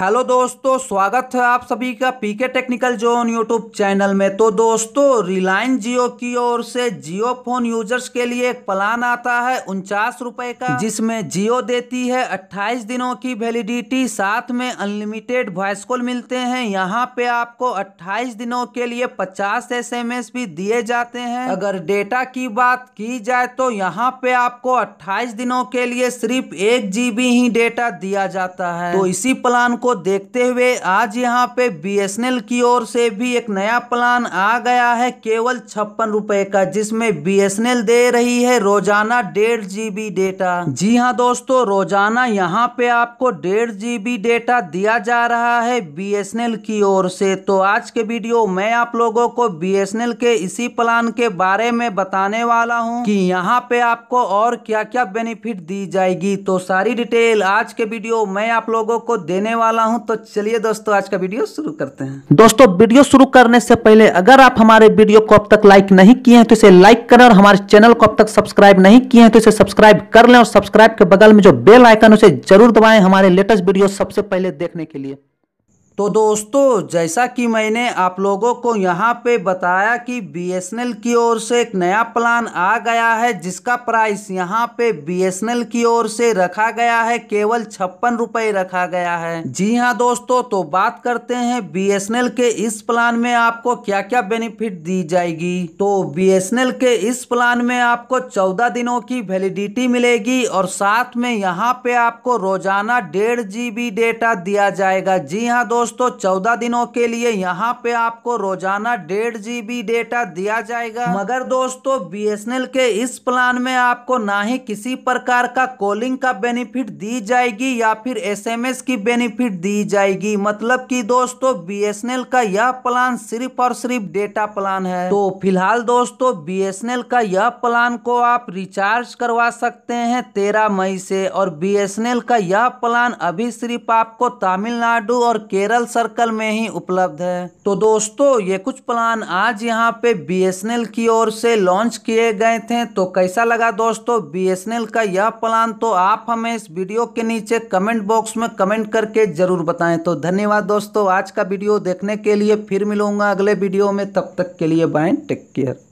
hello दोस्तों स्वागत है आप सभी का PK technical zone YouTube channel में तो दोस्तों रिलायंस जियो की ओर से जियो फोन यूजर्स के लिए एक प्लान आता है उनचास रुपए का जिसमें जियो देती है 28 दिनों की वैलिडिटी साथ में अनलिमिटेड वॉइस कॉल मिलते हैं यहाँ पे आपको 28 दिनों के लिए 50 एसएमएस भी दिए जाते हैं अगर डेटा की बात की जाए तो यहाँ पे आपको अट्ठाईस दिनों के लिए सिर्फ एक ही डेटा दिया जाता है तो इसी प्लान को को देखते हुए आज यहां पे बीएसएनएल की ओर से भी एक नया प्लान आ गया है केवल छप्पन रुपए का जिसमें बीएसएनएल दे रही है रोजाना डेढ़ जीबी डेटा जी हाँ दोस्तों रोजाना यहाँ पे आपको डेढ़ जीबी डेटा दिया जा रहा है बीएसएनएल की ओर से तो आज के वीडियो में आप लोगों को एल के इसी प्लान के बारे में बताने वाला हूँ की यहाँ पे आपको और क्या क्या बेनिफिट दी जाएगी तो सारी डिटेल आज के वीडियो में आप लोगों को देने वाला वाला हूं तो चलिए दोस्तों आज का वीडियो शुरू करते हैं दोस्तों वीडियो शुरू करने से पहले अगर आप हमारे वीडियो को अब तक लाइक नहीं किए हैं तो इसे लाइक करें और हमारे चैनल को अब तक सब्सक्राइब नहीं किए हैं तो इसे सब्सक्राइब कर लें और सब्सक्राइब के बगल में जो बेल आइकन उसे जरूर दबाएं हमारे लेटेस्ट वीडियो सबसे पहले देखने के लिए तो दोस्तों जैसा कि मैंने आप लोगों को यहाँ पे बताया कि बीएसएनएल की ओर से एक नया प्लान आ गया है जिसका प्राइस यहाँ पे बीएसएनएल की ओर से रखा गया है केवल छप्पन रुपये रखा गया है जी हाँ दोस्तों तो बात करते हैं बीएसएनएल के इस प्लान में आपको क्या क्या बेनिफिट दी जाएगी तो बीएसएनएल के इस प्लान में आपको चौदह दिनों की वेलिडिटी मिलेगी और साथ में यहाँ पे आपको रोजाना डेढ़ डेटा दिया जाएगा जी हाँ दोस्तों दोस्तों चौदह दिनों के लिए यहाँ पे आपको रोजाना डेढ़ जीबी डेटा दिया जाएगा मगर दोस्तों बीएसएनएल के इस प्लान में आपको ना ही किसी प्रकार का कॉलिंग का बेनिफिट दी जाएगी या फिर एसएमएस की बेनिफिट दी जाएगी मतलब कि दोस्तों बीएसएनएल का यह प्लान सिर्फ और सिर्फ डेटा प्लान है तो फिलहाल दोस्तों बी का यह प्लान को आप रिचार्ज करवा सकते हैं तेरह मई से और बी का यह प्लान अभी सिर्फ आपको तमिलनाडु और केरल जनरल सर्कल में ही उपलब्ध है तो दोस्तों ये कुछ प्लान आज यहाँ पे बी की ओर से लॉन्च किए गए थे तो कैसा लगा दोस्तों बी का यह प्लान तो आप हमें इस वीडियो के नीचे कमेंट बॉक्स में कमेंट करके जरूर बताएं तो धन्यवाद दोस्तों आज का वीडियो देखने के लिए फिर मिलूंगा अगले वीडियो में तब तक के लिए बाय टेक केयर